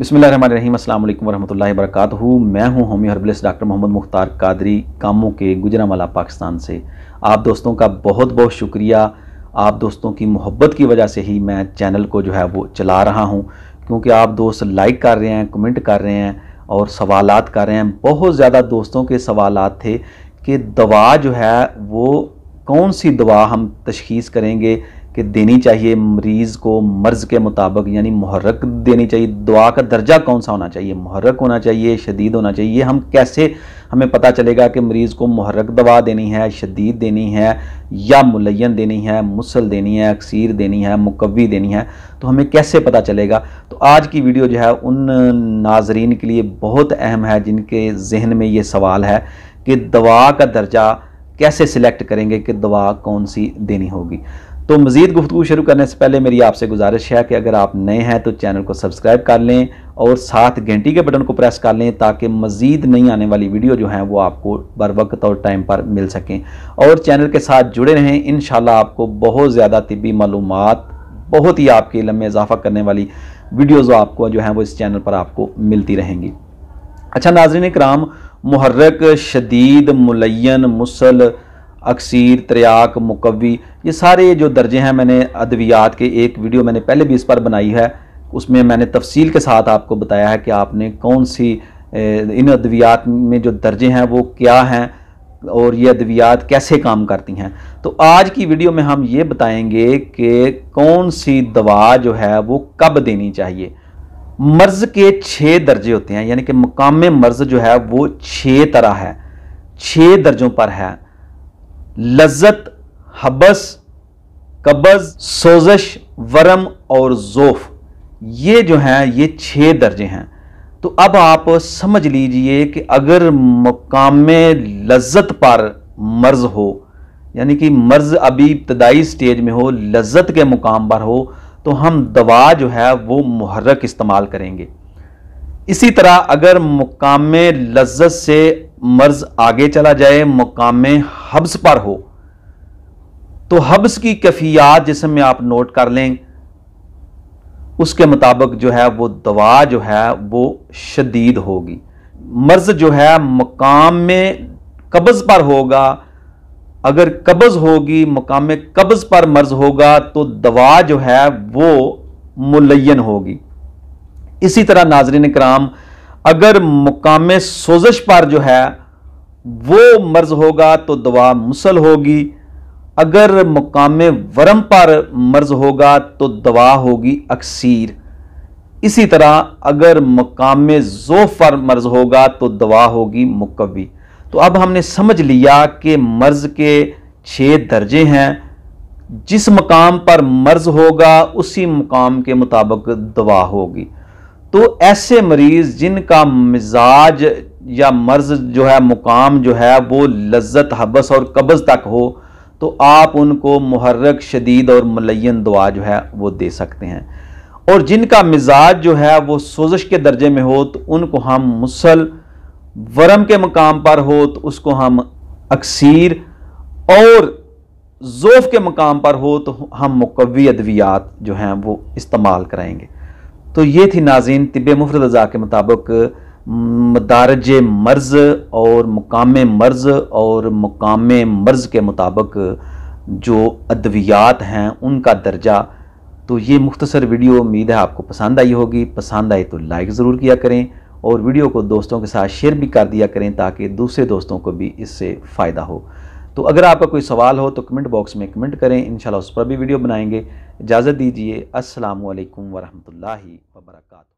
بسم اللہ الرحمن الرحیم السلام علیکم ورحمۃ اللہ وبرکاتہ میں ہوں homeo herbals doctor Muhammad Mukhtar Qadri کاموں کے گجرا مالا پاکستان سے آپ دوستوں کا بہت بہت شکریہ آپ دوستوں کی محبت کی وجہ سے ہی میں چینل کو جو ہے وہ چلا رہا ہوں کیونکہ آپ دوست لائک کر رہے ہیں کمنٹ کر رہے ہیں اور سوالات کر رہے ہیں بہت زیادہ دوستوں کے سوالات تھے کہ دوا جو ہے وہ کون سی دوا ہم تشخیص کریں گے کہ دینی چاہیے مریض کو مرض کے مطابق یعنی محرک دینی چاہیے دعا کا درجہ کون سا ہونا چاہیے محرک ہونا چاہیے شدید ہونا چاہیے ہم کیسے ہمیں پتہ چلے گا کہ مریض کو محرک دوا دینی ہے شدید دینی ہے یا ملین دینی ہے مسل دینی ہے اکثیر دینی ہے مقوی دینی ہے تو ہمیں کیسے پتہ چلے گا تو آج کی ویڈیو جو ہے ان ناظرین کے لیے بہت اہم ہے جن کے ذہن میں یہ سوال ہے کہ دوا کا درجہ کیسے سلیکٹ کریں گے کہ دعا کون سی دینی ہوگی تو مزید گفتگو شروع کرنے سے پہلے میری آپ سے گزارش ہے کہ اگر آپ نئے ہیں تو چینل کو سبسکرائب کر لیں اور ساتھ گھنٹی کے بٹن کو پریس کر لیں تاکہ مزید نئی آنے والی ویڈیو جو ہیں وہ آپ کو بر وقت اور ٹائم پر مل سکیں اور چینل کے ساتھ جڑے رہیں انشاءاللہ آپ کو بہت زیادہ طبی معلومات بہت ہی آپ کے علم میں اضافہ کرنے والی ویڈیوز آپ کو جو ہیں وہ اس چینل پر آپ کو ملتی رہیں گی اچھا ناظرین کرام محرک شدید ملین مسل اکثیر تریاک مقوی یہ سارے جو درجے ہیں میں نے ادویات کے ایک ویڈیو میں نے پہلے بھی اس پر بنائی ہے اس میں میں نے تفصیل کے ساتھ آپ کو بتایا ہے کہ آپ نے کون سی ان ادویات میں جو درجے ہیں وہ کیا ہیں اور یہ ادویات کیسے کام کرتی ہیں تو آج کی ویڈیو میں ہم یہ بتائیں گے کہ کون سی دوا جو ہے وہ کب دینی چاہیے مرض کے چھ درجے ہوتے ہیں یعنی کہ مقام مرض جو ہے وہ چھ طرح ہے چھ درجوں پر ہے لذت حبس قبض سوزش ورم اور زوف یہ جو ہیں یہ چھ درجے ہیں تو اب آپ سمجھ لیجئے کہ اگر مقام لذت پر مرض ہو یعنی کہ مرض ابھی ابتدائی سٹیج میں ہو لذت کے مقام پر ہو تو ہم دوا جو ہے وہ محرک استعمال کریں گے اسی طرح اگر مقام لذت سے مرض آگے چلا جائے مقام حبز پر ہو تو حبز کی کفیات جس میں آپ نوٹ کر لیں اس کے مطابق جو ہے وہ دوا جو ہے وہ شدید ہوگی مرض جو ہے مقام میں قبض پر ہوگا اگر قبض ہوگی مقام قبض پر مرض ہوگا تو دوا جو ہے وہ ملین ہوگی اسی طرح ناظرین اکرام اگر مقام سوزش پر جو ہے وہ مرض ہوگا تو دوا مسل ہوگی اگر مقام ورم پر مرض ہوگا تو دوا ہوگی اکسیر اسی طرح اگر مقام زوف پر مرض ہوگا تو دوا ہوگی مکوی تو اب ہم نے سمجھ لیا کہ مرض کے چھ درجے ہیں جس مقام پر مرض ہوگا اسی مقام کے مطابق دعا ہوگی تو ایسے مریض جن کا مزاج یا مرض جو ہے مقام جو ہے وہ لذت حبس اور قبض تک ہو تو آپ ان کو محرک شدید اور ملین دعا جو ہے وہ دے سکتے ہیں اور جن کا مزاج جو ہے وہ سوزش کے درجے میں ہو تو ان کو ہم مسل ورم کے مقام پر ہو تو اس کو ہم اکسیر اور زوف کے مقام پر ہو تو ہم مقوی ادویات جو ہیں وہ استعمال کرائیں گے تو یہ تھی ناظرین طب مفرد مفرت کے مطابق مدارج مرض اور مقام مرض اور مقام مرض کے مطابق جو ادویات ہیں ان کا درجہ تو یہ مختصر ویڈیو امید ہے آپ کو پسند آئی ہوگی پسند آئی تو لائک ضرور کیا کریں اور ویڈیو کو دوستوں کے ساتھ شیئر بھی کر دیا کریں تاکہ دوسرے دوستوں کو بھی اس سے فائدہ ہو تو اگر آپ کا کوئی سوال ہو تو کمنٹ باکس میں کمنٹ کریں انشاءاللہ اس پر بھی ویڈیو بنائیں گے اجازت دیجیے السلام علیکم ورحمۃ اللہ وبرکاتہ